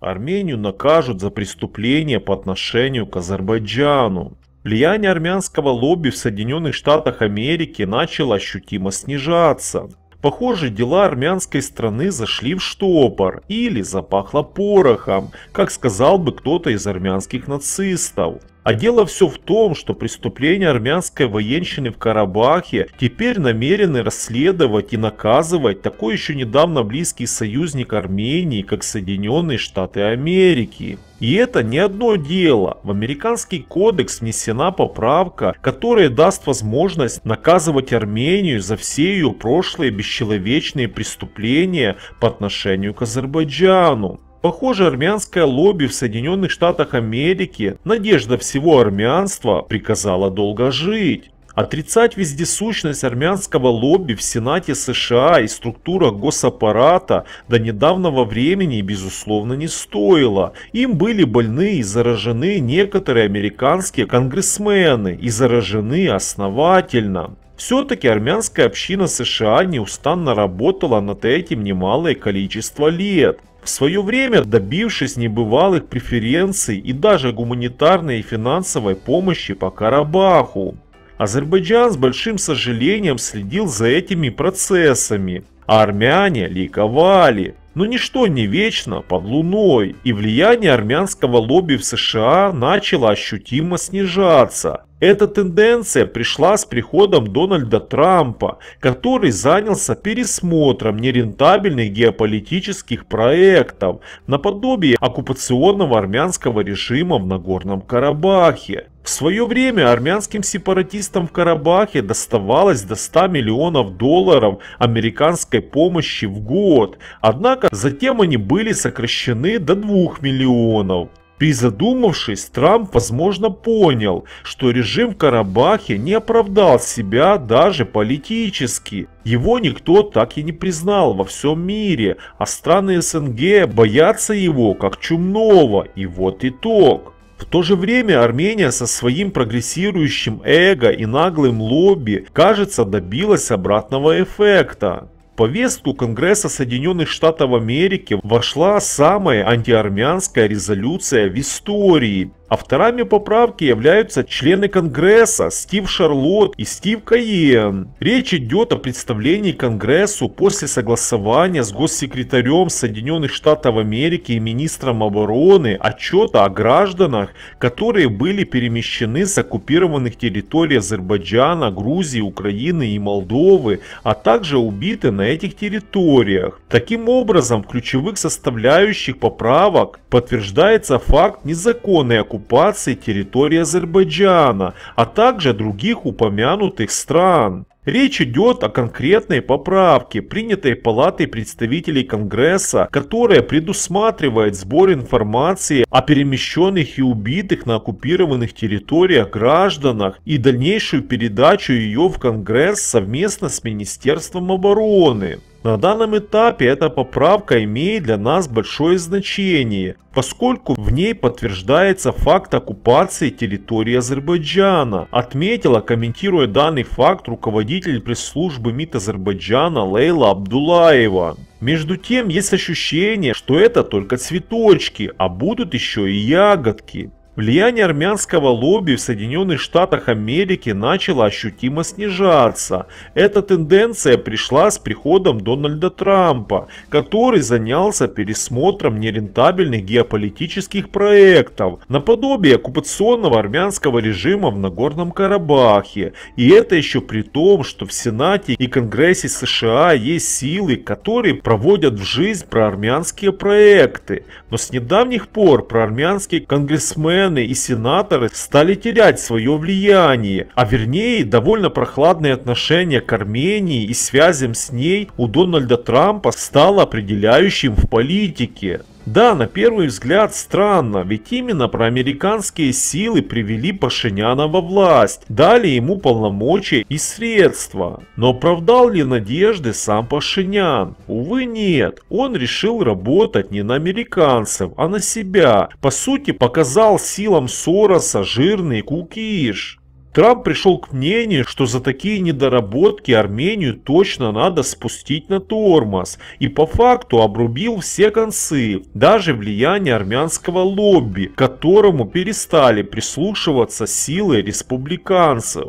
Армению накажут за преступление по отношению к Азербайджану. Влияние армянского лобби в Соединенных Штатах Америки начало ощутимо снижаться. Похоже, дела армянской страны зашли в штопор или запахло порохом, как сказал бы кто-то из армянских нацистов. А дело все в том, что преступления армянской военщины в Карабахе теперь намерены расследовать и наказывать такой еще недавно близкий союзник Армении, как Соединенные Штаты Америки. И это не одно дело. В американский кодекс внесена поправка, которая даст возможность наказывать Армению за все ее прошлые бесчеловечные преступления по отношению к Азербайджану. Похоже, армянское лобби в Соединенных Штатах Америки, надежда всего армянства, приказала долго жить. Отрицать вездесущность армянского лобби в Сенате США и структурах госаппарата до недавнего времени, безусловно, не стоило. Им были больны и заражены некоторые американские конгрессмены и заражены основательно. Все-таки армянская община США неустанно работала над этим немалое количество лет в свое время добившись небывалых преференций и даже гуманитарной и финансовой помощи по Карабаху. Азербайджан с большим сожалением следил за этими процессами, а армяне ликовали. Но ничто не вечно под луной, и влияние армянского лобби в США начало ощутимо снижаться. Эта тенденция пришла с приходом Дональда Трампа, который занялся пересмотром нерентабельных геополитических проектов, наподобие оккупационного армянского режима в Нагорном Карабахе. В свое время армянским сепаратистам в Карабахе доставалось до 100 миллионов долларов американской помощи в год, однако затем они были сокращены до 2 миллионов. Призадумавшись, Трамп, возможно, понял, что режим в Карабахе не оправдал себя даже политически. Его никто так и не признал во всем мире, а страны СНГ боятся его как чумного, и вот итог. В то же время Армения со своим прогрессирующим эго и наглым лобби, кажется, добилась обратного эффекта повестку Конгресса Соединенных Штатов Америки вошла самая антиармянская резолюция в истории, Авторами поправки являются члены Конгресса Стив Шарлот и Стив Каен. Речь идет о представлении Конгрессу после согласования с госсекретарем Соединенных Штатов Америки и министром обороны отчета о гражданах, которые были перемещены с оккупированных территорий Азербайджана, Грузии, Украины и Молдовы, а также убиты на этих территориях. Таким образом, в ключевых составляющих поправок подтверждается факт незаконной оккупации оккупации территории Азербайджана, а также других упомянутых стран. Речь идет о конкретной поправке, принятой Палатой представителей Конгресса, которая предусматривает сбор информации о перемещенных и убитых на оккупированных территориях гражданах и дальнейшую передачу ее в Конгресс совместно с Министерством обороны. На данном этапе эта поправка имеет для нас большое значение, поскольку в ней подтверждается факт оккупации территории Азербайджана, отметила, комментируя данный факт руководитель пресс-службы МИД Азербайджана Лейла Абдулаева. Между тем есть ощущение, что это только цветочки, а будут еще и ягодки. Влияние армянского лобби в Соединенных Штатах Америки начало ощутимо снижаться. Эта тенденция пришла с приходом Дональда Трампа, который занялся пересмотром нерентабельных геополитических проектов, наподобие оккупационного армянского режима в Нагорном Карабахе. И это еще при том, что в Сенате и Конгрессе США есть силы, которые проводят в жизнь проармянские проекты. Но с недавних пор проармянские конгрессмены бизнесмены и сенаторы стали терять свое влияние, а вернее довольно прохладные отношения к Армении и связям с ней у Дональда Трампа стало определяющим в политике. Да, на первый взгляд странно, ведь именно проамериканские силы привели Пашиняна во власть, дали ему полномочия и средства. Но оправдал ли надежды сам Пашинян? Увы, нет. Он решил работать не на американцев, а на себя. По сути, показал силам Сороса жирный кукиш. Трамп пришел к мнению, что за такие недоработки Армению точно надо спустить на тормоз и по факту обрубил все концы, даже влияние армянского лобби, к которому перестали прислушиваться силы республиканцев.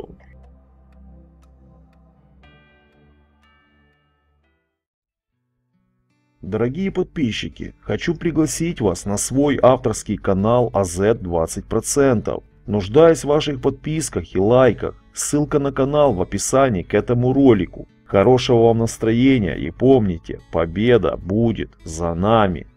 Дорогие подписчики, хочу пригласить вас на свой авторский канал АЗ 20%. Нуждаюсь в ваших подписках и лайках. Ссылка на канал в описании к этому ролику. Хорошего вам настроения и помните, победа будет за нами.